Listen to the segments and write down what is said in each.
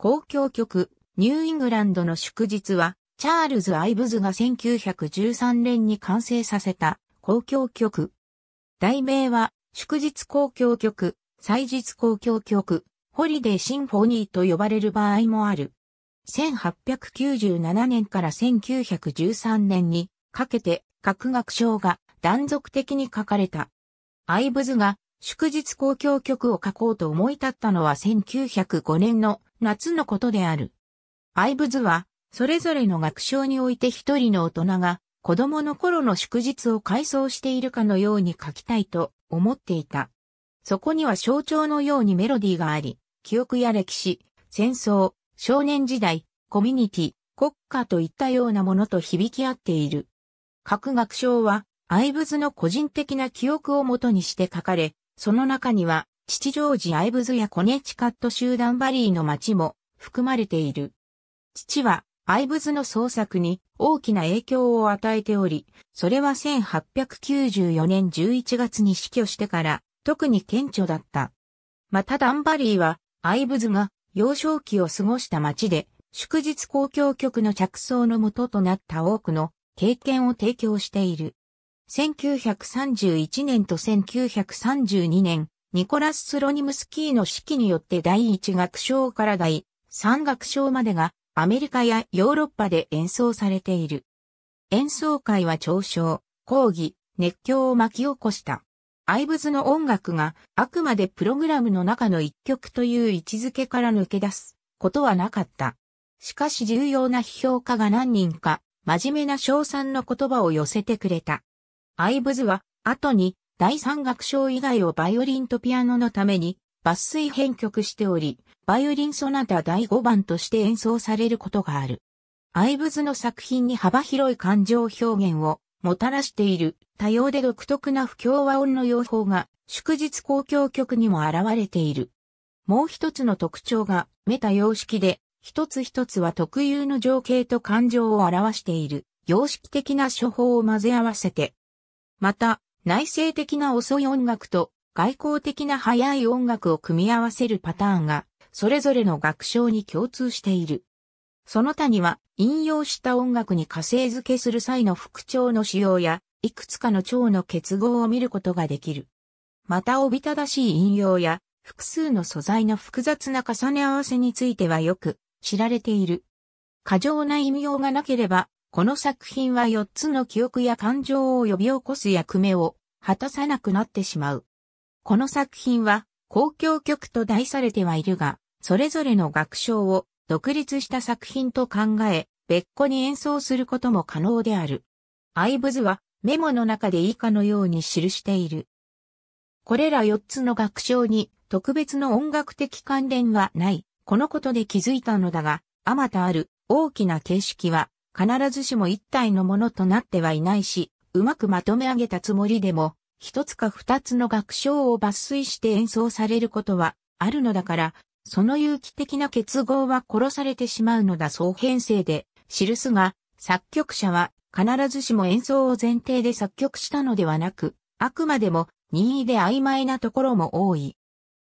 公共局、ニューイングランドの祝日は、チャールズ・アイブズが1913年に完成させた公共局。題名は、祝日公共局、祭日公共局、ホリデーシンフォニーと呼ばれる場合もある。1897年から1913年にかけて各学章が断続的に書かれた。アイブズが祝日公共曲を書こうと思い立ったのは1905年の夏のことである。アイブズは、それぞれの学章において一人の大人が、子供の頃の祝日を回想しているかのように書きたいと思っていた。そこには象徴のようにメロディーがあり、記憶や歴史、戦争、少年時代、コミュニティ、国家といったようなものと響き合っている。各学章は、アイブズの個人的な記憶をもとにして書かれ、その中には、父ジョージ・アイブズやコネチカット集団バリーの町も含まれている。父は、アイブズの創作に大きな影響を与えており、それは1894年11月に死去してから特に顕著だった。またダンバリーは、アイブズが幼少期を過ごした町で、祝日公共局の着想のもととなった多くの経験を提供している。1931年と1932年、ニコラス・スロニムスキーの指揮によって第一楽章から第三楽章までがアメリカやヨーロッパで演奏されている。演奏会は嘲笑、抗議、熱狂を巻き起こした。アイブズの音楽があくまでプログラムの中の一曲という位置づけから抜け出すことはなかった。しかし重要な批評家が何人か真面目な賞賛の言葉を寄せてくれた。アイブズは、後に、第三楽章以外をバイオリンとピアノのために、抜粋編曲しており、バイオリンソナタ第5番として演奏されることがある。アイブズの作品に幅広い感情表現をもたらしている多様で独特な不協和音の用法が祝日公共曲にも現れている。もう一つの特徴がメタ様式で、一つ一つは特有の情景と感情を表している様式的な処方を混ぜ合わせてまた、内省的な遅い音楽と外交的な速い音楽を組み合わせるパターンが、それぞれの楽章に共通している。その他には、引用した音楽に火星付けする際の副調の使用や、いくつかの調の結合を見ることができる。また、おびただしい引用や、複数の素材の複雑な重ね合わせについてはよく知られている。過剰な引用がなければ、この作品は4つの記憶や感情を呼び起こす役目を果たさなくなってしまう。この作品は公共曲と題されてはいるが、それぞれの楽章を独立した作品と考え、別個に演奏することも可能である。アイブズはメモの中で以下のように記している。これら4つの楽章に特別の音楽的関連はない。このことで気づいたのだが、あまたある大きな形式は必ずしも一体のものとなってはいないし、うまくまとめ上げたつもりでも、一つか二つの楽章を抜粋して演奏されることはあるのだから、その有機的な結合は殺されてしまうのだそう編成で記すが、作曲者は必ずしも演奏を前提で作曲したのではなく、あくまでも任意で曖昧なところも多い。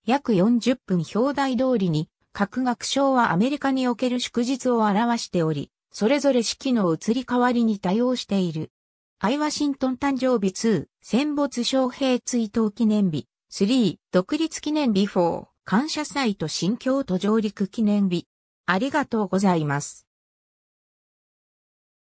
約40分表題通りに、各楽章はアメリカにおける祝日を表しており、それぞれ式の移り変わりに対応している。アイワシントン誕生日2、戦没将兵追悼記念日3、独立記念日4、感謝祭と新京都上陸記念日。ありがとうございます。